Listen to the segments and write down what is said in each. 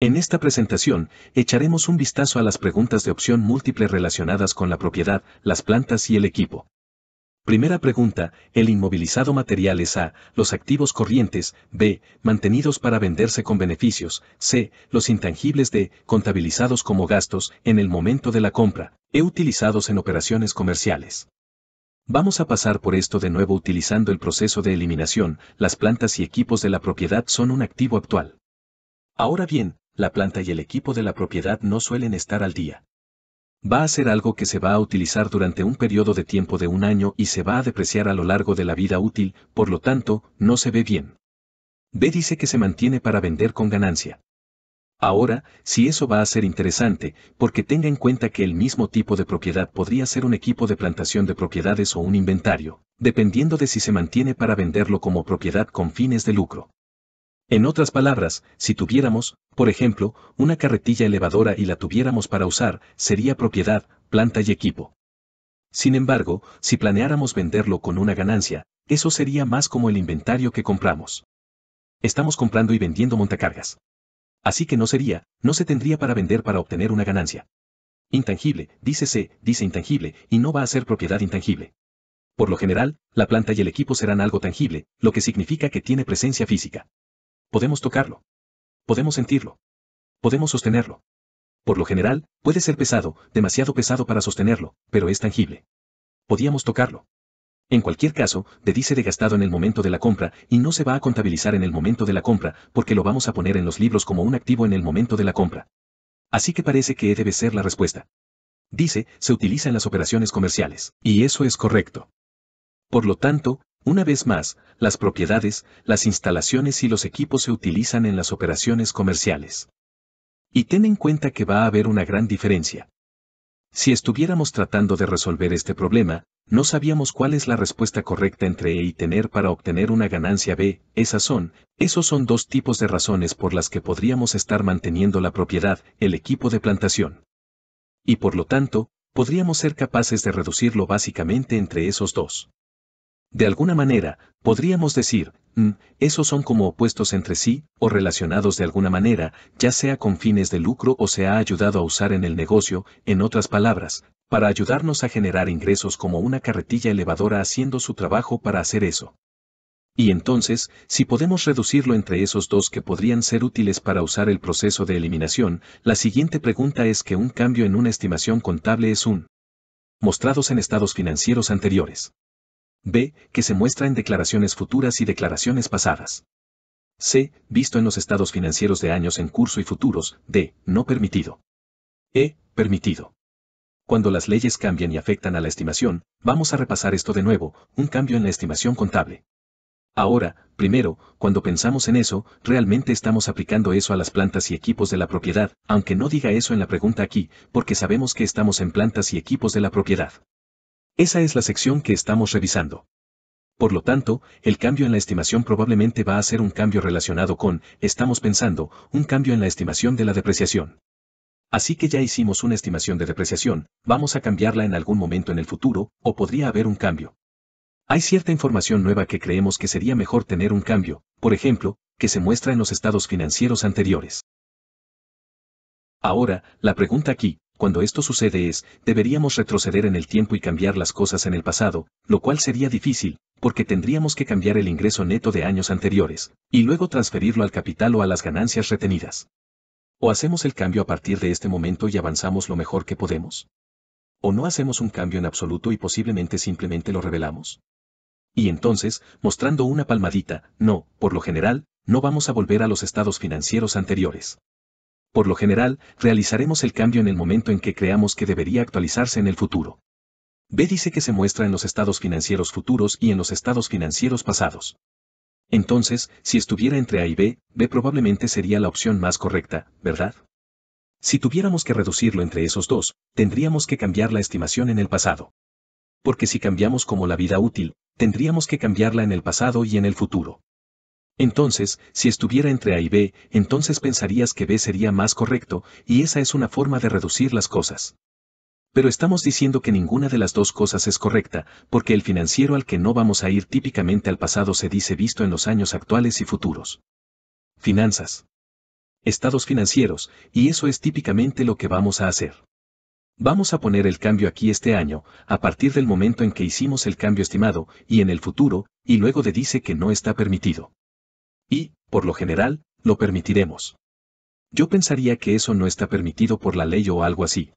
En esta presentación, echaremos un vistazo a las preguntas de opción múltiple relacionadas con la propiedad, las plantas y el equipo. Primera pregunta, el inmovilizado material es A, los activos corrientes, B, mantenidos para venderse con beneficios, C, los intangibles D, contabilizados como gastos en el momento de la compra, E utilizados en operaciones comerciales. Vamos a pasar por esto de nuevo utilizando el proceso de eliminación, las plantas y equipos de la propiedad son un activo actual. Ahora bien, la planta y el equipo de la propiedad no suelen estar al día. Va a ser algo que se va a utilizar durante un periodo de tiempo de un año y se va a depreciar a lo largo de la vida útil, por lo tanto, no se ve bien. B dice que se mantiene para vender con ganancia. Ahora, si eso va a ser interesante, porque tenga en cuenta que el mismo tipo de propiedad podría ser un equipo de plantación de propiedades o un inventario, dependiendo de si se mantiene para venderlo como propiedad con fines de lucro. En otras palabras, si tuviéramos, por ejemplo, una carretilla elevadora y la tuviéramos para usar, sería propiedad, planta y equipo. Sin embargo, si planeáramos venderlo con una ganancia, eso sería más como el inventario que compramos. Estamos comprando y vendiendo montacargas. Así que no sería, no se tendría para vender para obtener una ganancia. Intangible, dice C, dice intangible, y no va a ser propiedad intangible. Por lo general, la planta y el equipo serán algo tangible, lo que significa que tiene presencia física. Podemos tocarlo. Podemos sentirlo. Podemos sostenerlo. Por lo general, puede ser pesado, demasiado pesado para sostenerlo, pero es tangible. Podíamos tocarlo. En cualquier caso, de dice de gastado en el momento de la compra y no se va a contabilizar en el momento de la compra porque lo vamos a poner en los libros como un activo en el momento de la compra. Así que parece que debe ser la respuesta. Dice, se utiliza en las operaciones comerciales. Y eso es correcto. Por lo tanto, una vez más, las propiedades, las instalaciones y los equipos se utilizan en las operaciones comerciales. Y ten en cuenta que va a haber una gran diferencia. Si estuviéramos tratando de resolver este problema, no sabíamos cuál es la respuesta correcta entre E y tener para obtener una ganancia B, esas son, esos son dos tipos de razones por las que podríamos estar manteniendo la propiedad, el equipo de plantación. Y por lo tanto, podríamos ser capaces de reducirlo básicamente entre esos dos. De alguna manera, podríamos decir, mm, esos son como opuestos entre sí, o relacionados de alguna manera, ya sea con fines de lucro o se ha ayudado a usar en el negocio, en otras palabras, para ayudarnos a generar ingresos como una carretilla elevadora haciendo su trabajo para hacer eso. Y entonces, si podemos reducirlo entre esos dos que podrían ser útiles para usar el proceso de eliminación, la siguiente pregunta es que un cambio en una estimación contable es un mostrados en estados financieros anteriores. B. Que se muestra en declaraciones futuras y declaraciones pasadas. C. Visto en los estados financieros de años en curso y futuros. D. No permitido. E. Permitido. Cuando las leyes cambian y afectan a la estimación, vamos a repasar esto de nuevo, un cambio en la estimación contable. Ahora, primero, cuando pensamos en eso, realmente estamos aplicando eso a las plantas y equipos de la propiedad, aunque no diga eso en la pregunta aquí, porque sabemos que estamos en plantas y equipos de la propiedad. Esa es la sección que estamos revisando. Por lo tanto, el cambio en la estimación probablemente va a ser un cambio relacionado con, estamos pensando, un cambio en la estimación de la depreciación. Así que ya hicimos una estimación de depreciación, vamos a cambiarla en algún momento en el futuro, o podría haber un cambio. Hay cierta información nueva que creemos que sería mejor tener un cambio, por ejemplo, que se muestra en los estados financieros anteriores. Ahora, la pregunta aquí, cuando esto sucede es, deberíamos retroceder en el tiempo y cambiar las cosas en el pasado, lo cual sería difícil, porque tendríamos que cambiar el ingreso neto de años anteriores, y luego transferirlo al capital o a las ganancias retenidas. O hacemos el cambio a partir de este momento y avanzamos lo mejor que podemos. O no hacemos un cambio en absoluto y posiblemente simplemente lo revelamos. Y entonces, mostrando una palmadita, no, por lo general, no vamos a volver a los estados financieros anteriores. Por lo general, realizaremos el cambio en el momento en que creamos que debería actualizarse en el futuro. B dice que se muestra en los estados financieros futuros y en los estados financieros pasados. Entonces, si estuviera entre A y B, B probablemente sería la opción más correcta, ¿verdad? Si tuviéramos que reducirlo entre esos dos, tendríamos que cambiar la estimación en el pasado. Porque si cambiamos como la vida útil, tendríamos que cambiarla en el pasado y en el futuro. Entonces, si estuviera entre A y B, entonces pensarías que B sería más correcto, y esa es una forma de reducir las cosas. Pero estamos diciendo que ninguna de las dos cosas es correcta, porque el financiero al que no vamos a ir típicamente al pasado se dice visto en los años actuales y futuros. Finanzas. Estados financieros, y eso es típicamente lo que vamos a hacer. Vamos a poner el cambio aquí este año, a partir del momento en que hicimos el cambio estimado, y en el futuro, y luego de dice que no está permitido. Y, por lo general, lo permitiremos. Yo pensaría que eso no está permitido por la ley o algo así.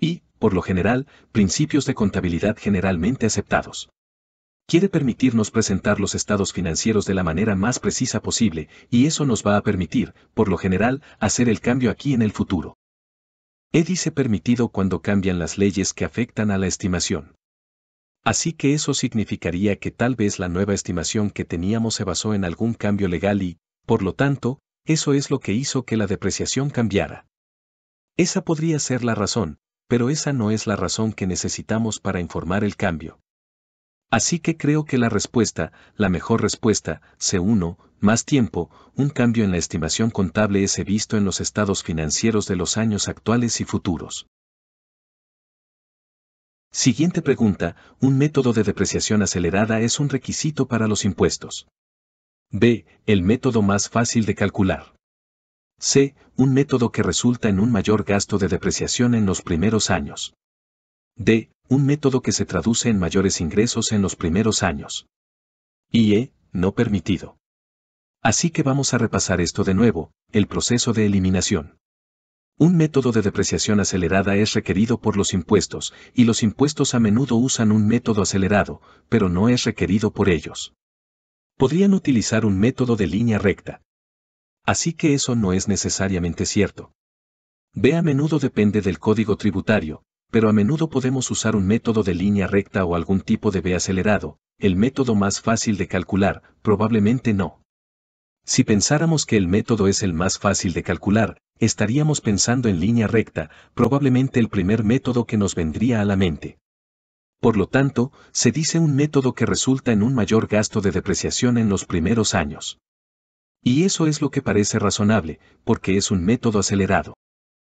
Y, por lo general, principios de contabilidad generalmente aceptados. Quiere permitirnos presentar los estados financieros de la manera más precisa posible, y eso nos va a permitir, por lo general, hacer el cambio aquí en el futuro. He dice permitido cuando cambian las leyes que afectan a la estimación. Así que eso significaría que tal vez la nueva estimación que teníamos se basó en algún cambio legal y, por lo tanto, eso es lo que hizo que la depreciación cambiara. Esa podría ser la razón, pero esa no es la razón que necesitamos para informar el cambio. Así que creo que la respuesta, la mejor respuesta, se uno, más tiempo, un cambio en la estimación contable es visto en los estados financieros de los años actuales y futuros. Siguiente pregunta, un método de depreciación acelerada es un requisito para los impuestos. B. El método más fácil de calcular. C. Un método que resulta en un mayor gasto de depreciación en los primeros años. D. Un método que se traduce en mayores ingresos en los primeros años. Y E. No permitido. Así que vamos a repasar esto de nuevo, el proceso de eliminación. Un método de depreciación acelerada es requerido por los impuestos, y los impuestos a menudo usan un método acelerado, pero no es requerido por ellos. Podrían utilizar un método de línea recta. Así que eso no es necesariamente cierto. B a menudo depende del código tributario, pero a menudo podemos usar un método de línea recta o algún tipo de B acelerado, el método más fácil de calcular, probablemente no. Si pensáramos que el método es el más fácil de calcular, estaríamos pensando en línea recta, probablemente el primer método que nos vendría a la mente. Por lo tanto, se dice un método que resulta en un mayor gasto de depreciación en los primeros años. Y eso es lo que parece razonable, porque es un método acelerado.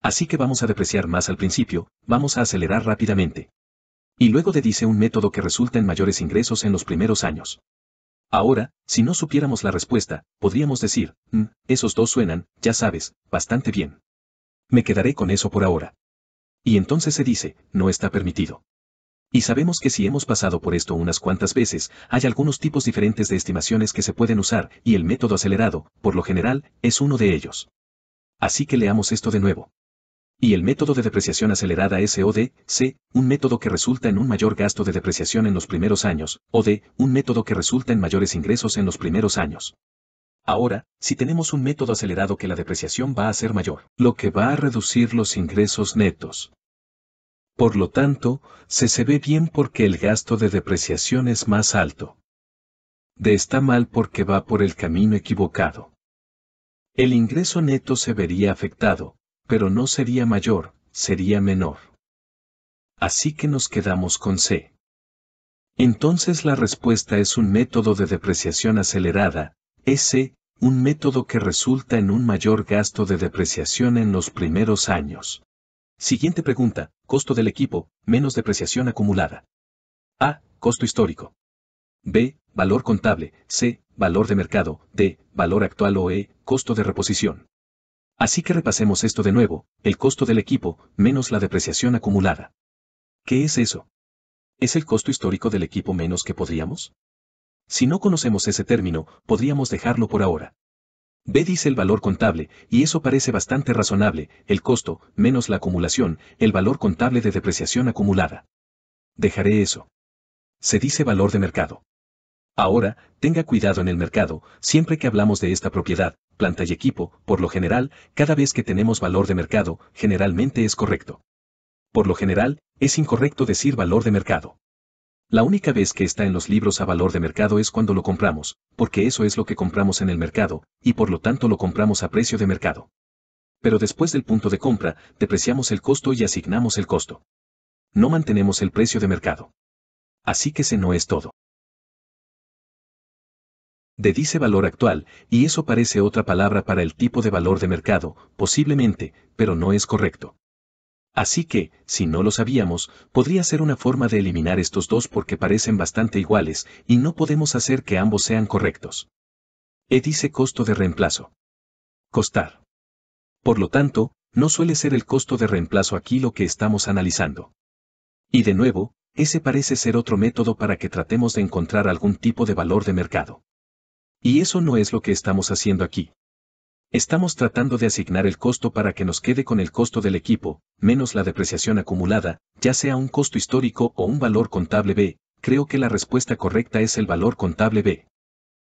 Así que vamos a depreciar más al principio, vamos a acelerar rápidamente. Y luego de dice un método que resulta en mayores ingresos en los primeros años. Ahora, si no supiéramos la respuesta, podríamos decir, mm, esos dos suenan, ya sabes, bastante bien. Me quedaré con eso por ahora. Y entonces se dice, no está permitido. Y sabemos que si hemos pasado por esto unas cuantas veces, hay algunos tipos diferentes de estimaciones que se pueden usar, y el método acelerado, por lo general, es uno de ellos. Así que leamos esto de nuevo. Y el método de depreciación acelerada SOD, C, un método que resulta en un mayor gasto de depreciación en los primeros años, o D, un método que resulta en mayores ingresos en los primeros años. Ahora, si tenemos un método acelerado que la depreciación va a ser mayor, lo que va a reducir los ingresos netos. Por lo tanto, se se ve bien porque el gasto de depreciación es más alto. De está mal porque va por el camino equivocado. El ingreso neto se vería afectado, pero no sería mayor, sería menor. Así que nos quedamos con C. Entonces la respuesta es un método de depreciación acelerada, S, un método que resulta en un mayor gasto de depreciación en los primeros años. Siguiente pregunta, costo del equipo, menos depreciación acumulada. A, costo histórico. B, valor contable, C, valor de mercado, D, valor actual o E, costo de reposición. Así que repasemos esto de nuevo, el costo del equipo, menos la depreciación acumulada. ¿Qué es eso? ¿Es el costo histórico del equipo menos que podríamos? Si no conocemos ese término, podríamos dejarlo por ahora. B dice el valor contable, y eso parece bastante razonable, el costo, menos la acumulación, el valor contable de depreciación acumulada. Dejaré eso. Se dice valor de mercado. Ahora, tenga cuidado en el mercado, siempre que hablamos de esta propiedad, planta y equipo, por lo general, cada vez que tenemos valor de mercado, generalmente es correcto. Por lo general, es incorrecto decir valor de mercado. La única vez que está en los libros a valor de mercado es cuando lo compramos, porque eso es lo que compramos en el mercado, y por lo tanto lo compramos a precio de mercado. Pero después del punto de compra, depreciamos el costo y asignamos el costo. No mantenemos el precio de mercado. Así que ese no es todo de dice valor actual, y eso parece otra palabra para el tipo de valor de mercado, posiblemente, pero no es correcto. Así que, si no lo sabíamos, podría ser una forma de eliminar estos dos porque parecen bastante iguales, y no podemos hacer que ambos sean correctos. E dice costo de reemplazo. Costar. Por lo tanto, no suele ser el costo de reemplazo aquí lo que estamos analizando. Y de nuevo, ese parece ser otro método para que tratemos de encontrar algún tipo de valor de mercado. Y eso no es lo que estamos haciendo aquí. Estamos tratando de asignar el costo para que nos quede con el costo del equipo, menos la depreciación acumulada, ya sea un costo histórico o un valor contable B. Creo que la respuesta correcta es el valor contable B.